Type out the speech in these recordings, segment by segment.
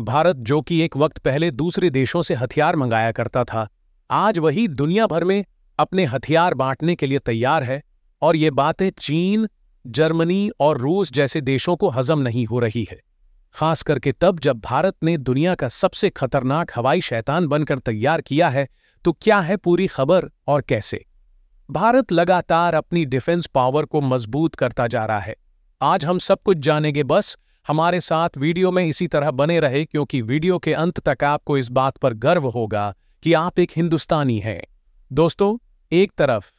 भारत जो कि एक वक्त पहले दूसरे देशों से हथियार मंगाया करता था आज वही दुनिया भर में अपने हथियार बांटने के लिए तैयार है और ये बातें चीन जर्मनी और रूस जैसे देशों को हजम नहीं हो रही है खास करके तब जब भारत ने दुनिया का सबसे खतरनाक हवाई शैतान बनकर तैयार किया है तो क्या है पूरी खबर और कैसे भारत लगातार अपनी डिफेंस पावर को मजबूत करता जा रहा है आज हम सब कुछ जानेंगे बस हमारे साथ वीडियो में इसी तरह बने रहे क्योंकि वीडियो के अंत तक आपको इस बात पर गर्व होगा कि आप एक हिंदुस्तानी हैं दोस्तों एक तरफ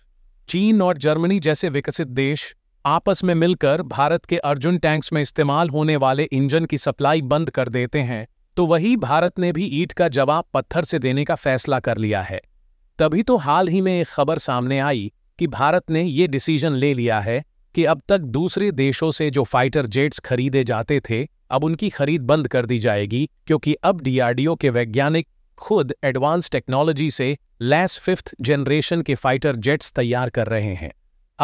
चीन और जर्मनी जैसे विकसित देश आपस में मिलकर भारत के अर्जुन टैंक्स में इस्तेमाल होने वाले इंजन की सप्लाई बंद कर देते हैं तो वही भारत ने भी ईट का जवाब पत्थर से देने का फैसला कर लिया है तभी तो हाल ही में एक खबर सामने आई कि भारत ने ये डिसीजन ले लिया है कि अब तक दूसरे देशों से जो फाइटर जेट्स खरीदे जाते थे अब उनकी खरीद बंद कर दी जाएगी क्योंकि अब डीआरडीओ के वैज्ञानिक खुद एडवांस टेक्नोलॉजी से लैस फिफ्थ जनरेशन के फाइटर जेट्स तैयार कर रहे हैं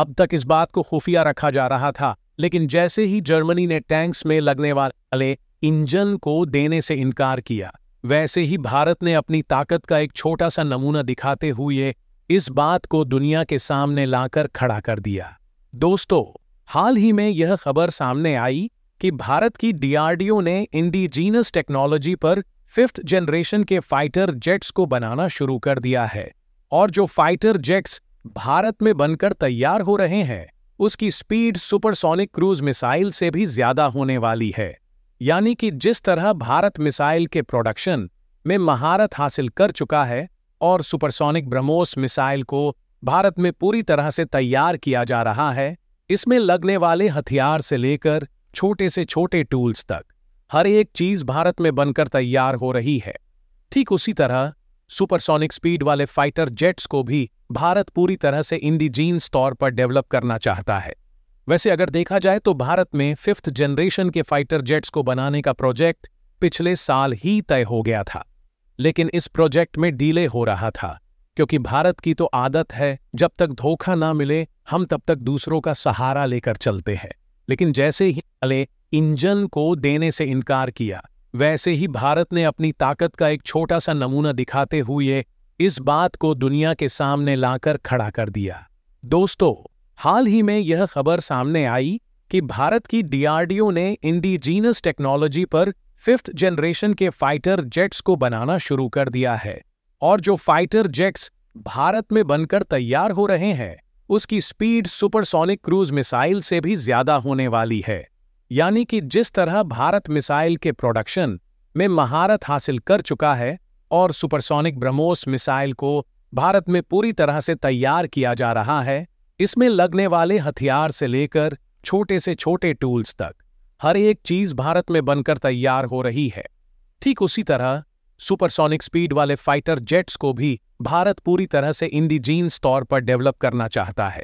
अब तक इस बात को खुफिया रखा जा रहा था लेकिन जैसे ही जर्मनी ने टैंक्स में लगने वाले इंजन को देने से इनकार किया वैसे ही भारत ने अपनी ताकत का एक छोटा सा नमूना दिखाते हुए इस बात को दुनिया के सामने लाकर खड़ा कर दिया दोस्तों हाल ही में यह खबर सामने आई कि भारत की डीआरडीओ ने इंडिजीनस टेक्नोलॉजी पर फिफ्थ जनरेशन के फाइटर जेट्स को बनाना शुरू कर दिया है और जो फाइटर जेट्स भारत में बनकर तैयार हो रहे हैं उसकी स्पीड सुपरसोनिक क्रूज मिसाइल से भी ज्यादा होने वाली है यानी कि जिस तरह भारत मिसाइल के प्रोडक्शन में महारत हासिल कर चुका है और सुपरसोनिक ब्रह्मोस मिसाइल को भारत में पूरी तरह से तैयार किया जा रहा है इसमें लगने वाले हथियार से लेकर छोटे से छोटे टूल्स तक हर एक चीज भारत में बनकर तैयार हो रही है ठीक उसी तरह सुपरसोनिक स्पीड वाले फाइटर जेट्स को भी भारत पूरी तरह से इंडिजीन्स तौर पर डेवलप करना चाहता है वैसे अगर देखा जाए तो भारत में फिफ्थ जनरेशन के फाइटर जेट्स को बनाने का प्रोजेक्ट पिछले साल ही तय हो गया था लेकिन इस प्रोजेक्ट में डीले हो रहा था क्योंकि भारत की तो आदत है जब तक धोखा ना मिले हम तब तक दूसरों का सहारा लेकर चलते हैं लेकिन जैसे ही अले इंजन को देने से इनकार किया वैसे ही भारत ने अपनी ताकत का एक छोटा सा नमूना दिखाते हुए इस बात को दुनिया के सामने लाकर खड़ा कर दिया दोस्तों हाल ही में यह खबर सामने आई कि भारत की डीआरडीओ ने इंडिजीनस टेक्नोलॉजी पर फिफ्थ जनरेशन के फाइटर जेट्स को बनाना शुरू कर दिया है और जो फाइटर जेट्स भारत में बनकर तैयार हो रहे हैं उसकी स्पीड सुपरसोनिक क्रूज मिसाइल से भी ज्यादा होने वाली है यानी कि जिस तरह भारत मिसाइल के प्रोडक्शन में महारत हासिल कर चुका है और सुपरसोनिक ब्रह्मोस मिसाइल को भारत में पूरी तरह से तैयार किया जा रहा है इसमें लगने वाले हथियार से लेकर छोटे से छोटे टूल्स तक हर एक चीज भारत में बनकर तैयार हो रही है ठीक उसी तरह सुपरसोनिक स्पीड वाले फाइटर जेट्स को भी भारत पूरी तरह से इंडिजीन्स तौर पर डेवलप करना चाहता है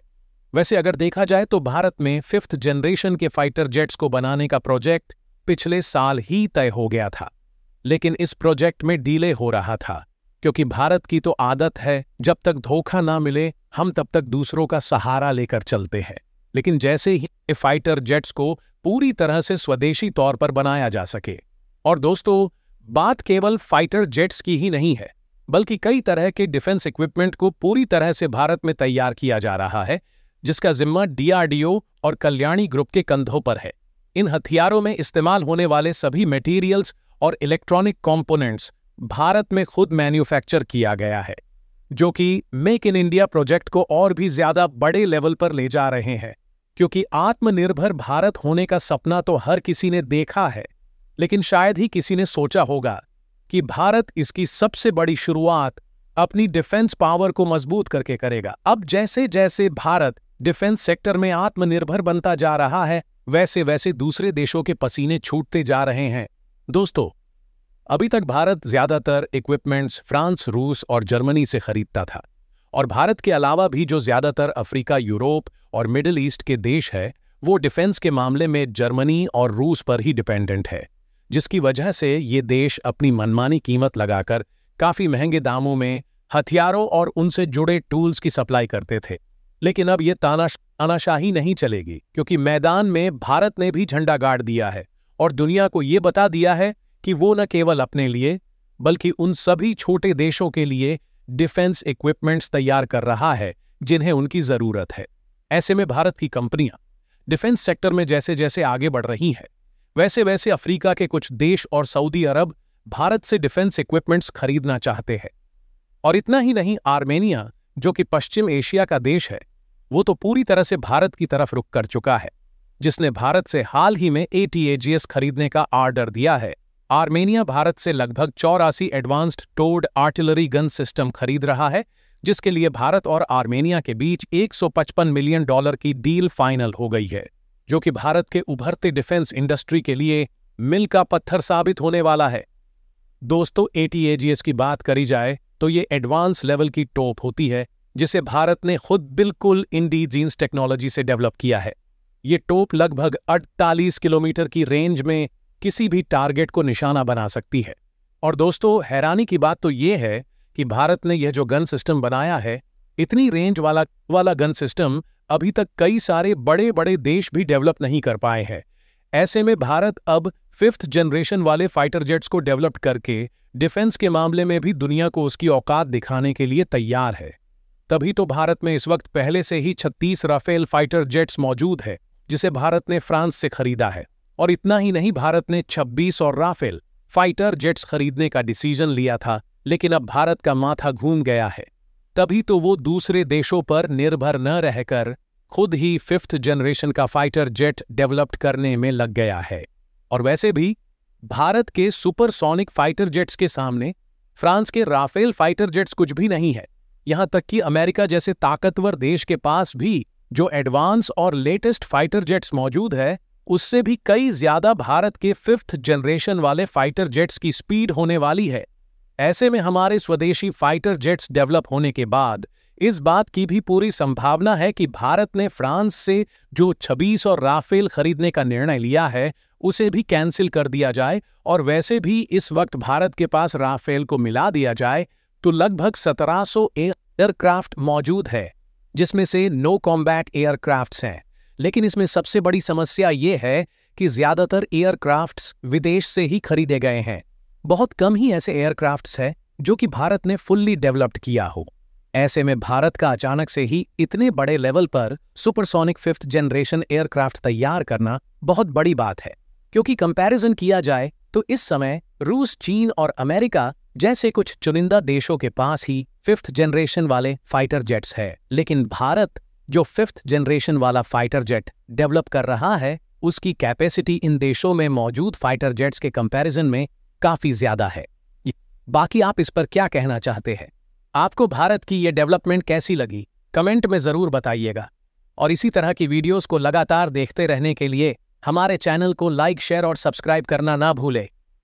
वैसे अगर देखा जाए तो भारत में फिफ्थ जनरेशन के फाइटर जेट्स को बनाने का प्रोजेक्ट पिछले साल ही तय हो गया था लेकिन इस प्रोजेक्ट में डीले हो रहा था क्योंकि भारत की तो आदत है जब तक धोखा ना मिले हम तब तक दूसरों का सहारा लेकर चलते हैं लेकिन जैसे ही फाइटर जेट्स को पूरी तरह से स्वदेशी तौर पर बनाया जा सके और दोस्तों बात केवल फाइटर जेट्स की ही नहीं है बल्कि कई तरह के डिफेंस इक्विपमेंट को पूरी तरह से भारत में तैयार किया जा रहा है जिसका जिम्मा डीआरडीओ और कल्याणी ग्रुप के कंधों पर है इन हथियारों में इस्तेमाल होने वाले सभी मटेरियल्स और इलेक्ट्रॉनिक कंपोनेंट्स भारत में खुद मैन्युफैक्चर किया गया है जो कि मेक इन इंडिया प्रोजेक्ट को और भी ज्यादा बड़े लेवल पर ले जा रहे हैं क्योंकि आत्मनिर्भर भारत होने का सपना तो हर किसी ने देखा है लेकिन शायद ही किसी ने सोचा होगा कि भारत इसकी सबसे बड़ी शुरुआत अपनी डिफेंस पावर को मजबूत करके करेगा अब जैसे जैसे भारत डिफेंस सेक्टर में आत्मनिर्भर बनता जा रहा है वैसे वैसे दूसरे देशों के पसीने छूटते जा रहे हैं दोस्तों अभी तक भारत ज्यादातर इक्विपमेंट्स फ्रांस रूस और जर्मनी से खरीदता था और भारत के अलावा भी जो ज्यादातर अफ्रीका यूरोप और मिडिल ईस्ट के देश है वो डिफेंस के मामले में जर्मनी और रूस पर ही डिपेंडेंट है जिसकी वजह से ये देश अपनी मनमानी कीमत लगाकर काफ़ी महंगे दामों में हथियारों और उनसे जुड़े टूल्स की सप्लाई करते थे लेकिन अब ये ताना तानाशाही नहीं चलेगी क्योंकि मैदान में भारत ने भी झंडा गाड़ दिया है और दुनिया को ये बता दिया है कि वो न केवल अपने लिए बल्कि उन सभी छोटे देशों के लिए डिफेंस इक्विपमेंट्स तैयार कर रहा है जिन्हें उनकी ज़रूरत है ऐसे में भारत की कंपनियां डिफेंस सेक्टर में जैसे जैसे आगे बढ़ रही हैं वैसे वैसे अफ्रीका के कुछ देश और सऊदी अरब भारत से डिफेंस इक्विपमेंट्स खरीदना चाहते हैं और इतना ही नहीं आर्मेनिया जो कि पश्चिम एशिया का देश है वो तो पूरी तरह से भारत की तरफ रुक कर चुका है जिसने भारत से हाल ही में एटीएजीएस खरीदने का आर्डर दिया है आर्मेनिया भारत से लगभग चौरासी एडवांस्ड टोर्ड आर्टिलरी गन सिस्टम खरीद रहा है जिसके लिए भारत और आर्मेनिया के बीच 155 मिलियन डॉलर की डील फाइनल हो गई है जो कि भारत के उभरते डिफेंस इंडस्ट्री के लिए मिल का पत्थर साबित होने वाला है दोस्तों एटीएजीएस की बात करी जाए तो ये एडवांस लेवल की टोप होती है जिसे भारत ने खुद बिल्कुल इंडी जीन्स टेक्नोलॉजी से डेवलप किया है ये टोप लगभग 48 किलोमीटर की रेंज में किसी भी टारगेट को निशाना बना सकती है और दोस्तों हैरानी की बात तो ये है कि भारत ने यह जो गन सिस्टम बनाया है इतनी रेंज वाला वाला गन सिस्टम अभी तक कई सारे बड़े बड़े देश भी डेवलप नहीं कर पाए हैं ऐसे में भारत अब फिफ्थ जनरेशन वाले फाइटर जेट्स को डेवलप करके डिफेंस के मामले में भी दुनिया को उसकी औकात दिखाने के लिए तैयार है तभी तो भारत में इस वक्त पहले से ही 36 राफेल फाइटर जेट्स मौजूद है जिसे भारत ने फ्रांस से खरीदा है और इतना ही नहीं भारत ने 26 और राफेल फाइटर जेट्स खरीदने का डिसीजन लिया था लेकिन अब भारत का माथा घूम गया है तभी तो वो दूसरे देशों पर निर्भर न रहकर खुद ही फिफ्थ जनरेशन का फाइटर जेट डेवलप्ड करने में लग गया है और वैसे भी भारत के सुपरसोनिक फाइटर जेट्स के सामने फ्रांस के राफेल फाइटर जेट्स कुछ भी नहीं है यहां तक कि अमेरिका जैसे ताकतवर देश के पास भी जो एडवांस और लेटेस्ट फाइटर जेट्स मौजूद है उससे भी कई ज्यादा भारत के फिफ्थ जनरेशन वाले फाइटर जेट्स की स्पीड होने वाली है ऐसे में हमारे स्वदेशी फाइटर जेट्स डेवलप होने के बाद इस बात की भी पूरी संभावना है कि भारत ने फ्रांस से जो 26 और राफेल खरीदने का निर्णय लिया है उसे भी कैंसिल कर दिया जाए और वैसे भी इस वक्त भारत के पास राफेल को मिला दिया जाए तो लगभग 1700 एयरक्राफ्ट मौजूद है जिसमें से नो कॉम्बैट एयरक्राफ्ट्स हैं लेकिन इसमें सबसे बड़ी समस्या ये है कि ज्यादातर एयरक्राफ्ट्स विदेश से ही खरीदे गए हैं बहुत कम ही ऐसे एयरक्राफ्ट्स हैं जो कि भारत ने फुल्ली डेवलप्ड किया हो ऐसे में भारत का अचानक से ही इतने बड़े लेवल पर सुपरसोनिक फिफ्थ जनरेशन एयरक्राफ्ट तैयार करना बहुत बड़ी बात है क्योंकि कंपैरिजन किया जाए तो इस समय रूस चीन और अमेरिका जैसे कुछ चुनिंदा देशों के पास ही फिफ्थ जनरेशन वाले फाइटर जेट्स है लेकिन भारत जो फिफ्थ जनरेशन वाला फाइटर जेट डेवलप कर रहा है उसकी कैपेसिटी इन देशों में मौजूद फाइटर जेट्स के कंपैरिजन में काफी ज्यादा है बाकी आप इस पर क्या कहना चाहते हैं आपको भारत की यह डेवलपमेंट कैसी लगी कमेंट में ज़रूर बताइएगा और इसी तरह की वीडियोस को लगातार देखते रहने के लिए हमारे चैनल को लाइक शेयर और सब्सक्राइब करना ना भूलें